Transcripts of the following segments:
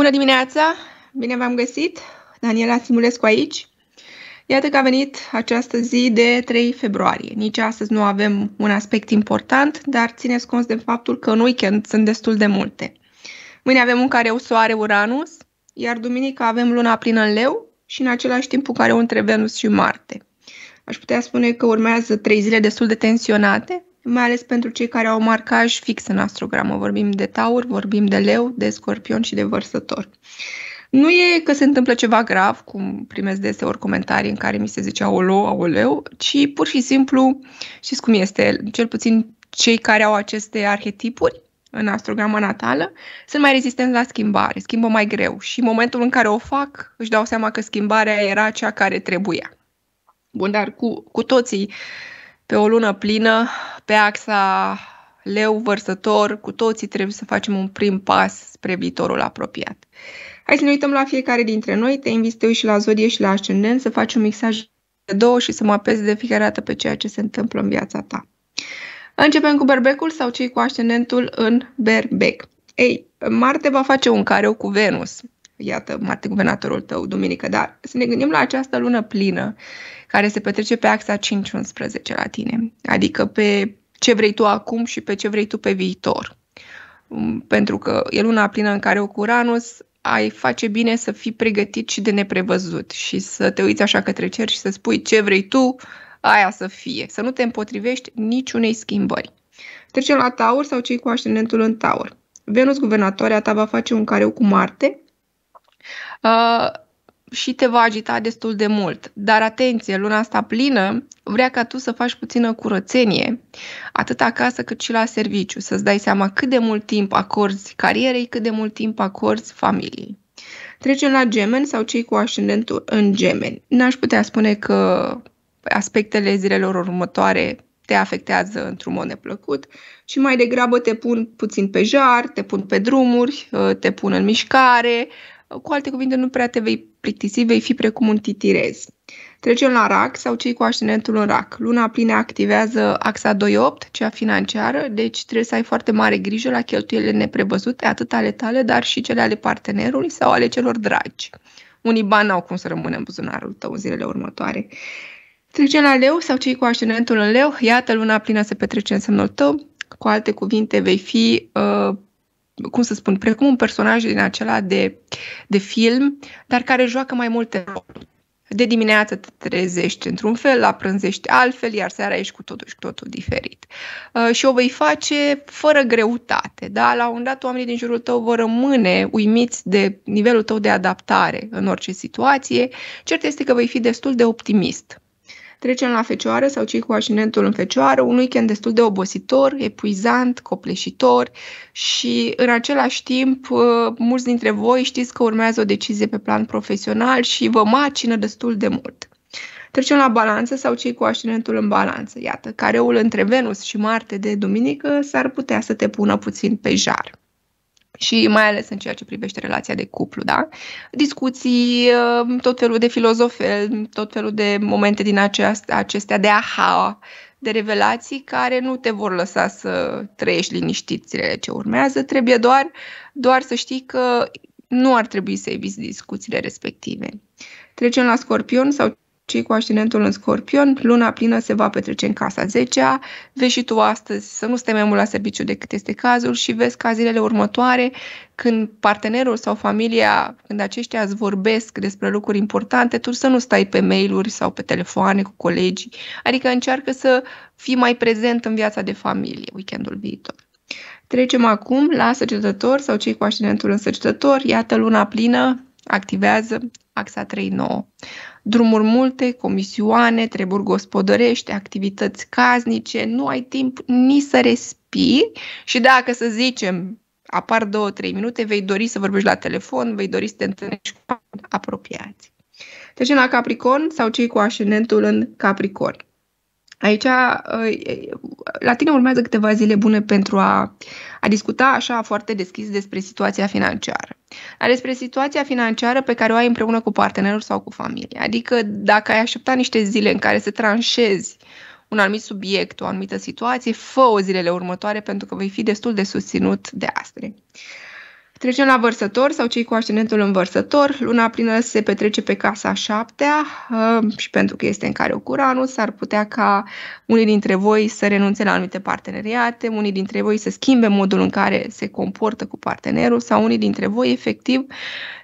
Bună dimineața! Bine v-am găsit! Daniela Simulescu aici. Iată că a venit această zi de 3 februarie. Nici astăzi nu avem un aspect important, dar țineți cont de faptul că în weekend sunt destul de multe. Mâine avem un care o soare Uranus, iar duminică avem luna plină în leu și în același timp un care între Venus și Marte. Aș putea spune că urmează trei zile destul de tensionate, mai ales pentru cei care au marcaj fix în astrogramă. Vorbim de taur, vorbim de leu, de scorpion și de vărsător. Nu e că se întâmplă ceva grav, cum primesc deseori comentarii în care mi se zice o aoleu, ci pur și simplu, știți cum este, cel puțin cei care au aceste arhetipuri în astrograma natală, sunt mai rezistenți la schimbare, schimbă mai greu și în momentul în care o fac, își dau seama că schimbarea era cea care trebuia. Bun, dar cu, cu toții uh, pe o lună plină, pe axa leu vărsător, cu toții trebuie să facem un prim pas spre viitorul apropiat. Hai să ne uităm la fiecare dintre noi, te invit eu și la zodie și la ascendent să faci un mixaj de două și să mă apezi de fiecare dată pe ceea ce se întâmplă în viața ta. Începem cu berbecul sau cei cu ascendentul în berbec. Ei, Marte va face un careu cu Venus iată, Marte guvernatorul tău, duminică, dar să ne gândim la această lună plină care se petrece pe axa 5-11 la tine, adică pe ce vrei tu acum și pe ce vrei tu pe viitor. Mm, pentru că e luna plină în care o Curanus, ai face bine să fii pregătit și de neprevăzut și să te uiți așa către cer și să spui ce vrei tu, aia să fie. Să nu te împotrivești niciunei schimbări. Trecem la Taur sau cei cu ascendentul în Taur. Venus, guvernatoarea ta, va face un careu cu Marte, uh, și te va agita destul de mult. Dar atenție, luna asta plină vrea ca tu să faci puțină curățenie, atât acasă cât și la serviciu, să-ți dai seama cât de mult timp acorzi carierei, cât de mult timp acorzi familiei. Trecem la gemeni sau cei cu ascendentul în gemeni. N-aș putea spune că aspectele zilelor următoare te afectează într-un mod neplăcut și mai degrabă te pun puțin pe jar, te pun pe drumuri, uh, te pun în mișcare, cu alte cuvinte, nu prea te vei plictisi, vei fi precum un titirez. Trecem la RAC sau cei cu aștenentul în RAC. Luna plină activează axa 2.8, cea financiară, deci trebuie să ai foarte mare grijă la cheltuielile neprevăzute, atât ale tale, dar și cele ale partenerului sau ale celor dragi. Unii bani n-au cum să rămână în buzunarul tău în zilele următoare. Trecem la leu sau cei cu aștenentul în leu. Iată, luna plină se petrece în semnul tău. Cu alte cuvinte, vei fi uh, cum să spun, precum un personaj din acela de, de film, dar care joacă mai multe roluri. De dimineață te trezești într-un fel, la prânz ești altfel, iar seara ești cu totul și cu totul diferit. Uh, și o vei face fără greutate, da? La un dat oamenii din jurul tău vor rămâne uimiți de nivelul tău de adaptare în orice situație. Cert este că vei fi destul de optimist Trecem la fecioară sau cei cu ascendentul în fecioară, un weekend destul de obositor, epuizant, copleșitor și în același timp uh, mulți dintre voi știți că urmează o decizie pe plan profesional și vă macină destul de mult. Trecem la balanță sau cei cu ascendentul în balanță. Iată, careul între Venus și Marte de duminică s-ar putea să te pună puțin pe jar și mai ales în ceea ce privește relația de cuplu, da? Discuții, uh, tot felul de filozofe, tot felul de momente din aceasta, acestea de aha, de revelații care nu te vor lăsa să trăiești liniștit zilele ce urmează, trebuie doar, doar să știi că nu ar trebui să eviți discuțiile respective. Trecem la scorpion sau cei cu aștinentul în scorpion, luna plină se va petrece în casa 10-a, vezi și tu astăzi să nu stai mai mult la serviciu decât este cazul și vezi ca zilele următoare, când partenerul sau familia, când aceștia îți vorbesc despre lucruri importante, tu să nu stai pe mail-uri sau pe telefoane cu colegii, adică încearcă să fii mai prezent în viața de familie weekendul viitor. Trecem acum la săgetător sau cei cu ascendentul în săgetător. Iată luna plină, activează axa 3-9. Drumuri multe, comisioane, treburi gospodărești, activități casnice, nu ai timp nici să respiri și dacă să zicem apar două, trei minute, vei dori să vorbești la telefon, vei dori să te întâlnești cu apropiați. Deci la Capricorn sau cei cu așenentul în Capricorn. Aici, ă, la tine urmează câteva zile bune pentru a, a discuta așa foarte deschis despre situația financiară. Dar despre situația financiară pe care o ai împreună cu partenerul sau cu familia. Adică dacă ai așteptat niște zile în care să tranșezi un anumit subiect, o anumită situație, fă-o zilele următoare pentru că vei fi destul de susținut de astăzi. Trecem la vărsător sau cei cu ascendentul în vărsător. Luna plină se petrece pe casa șaptea uh, și pentru că este în care cu Uranus, s-ar putea ca unii dintre voi să renunțe la anumite parteneriate, unii dintre voi să schimbe modul în care se comportă cu partenerul sau unii dintre voi efectiv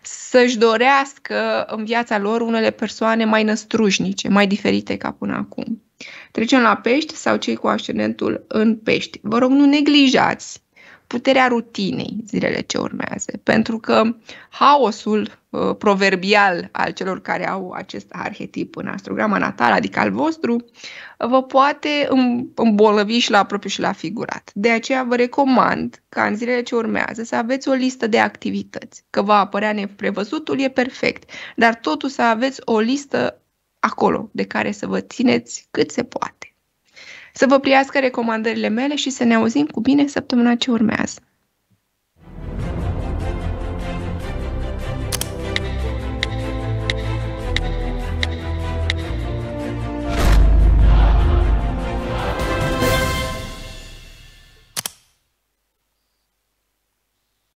să-și dorească în viața lor unele persoane mai năstrușnice, mai diferite ca până acum. Trecem la pești sau cei cu ascendentul în pești. Vă rog, nu neglijați puterea rutinei zilele ce urmează. Pentru că haosul uh, proverbial al celor care au acest arhetip în astrogramă natală, adică al vostru, uh, vă poate îmbolnăvi și la propriu și la figurat. De aceea vă recomand ca în zilele ce urmează să aveți o listă de activități. Că va apărea neprevăzutul, e perfect, dar totuși să aveți o listă acolo de care să vă țineți cât se poate să vă priască recomandările mele și să ne auzim cu bine săptămâna ce urmează.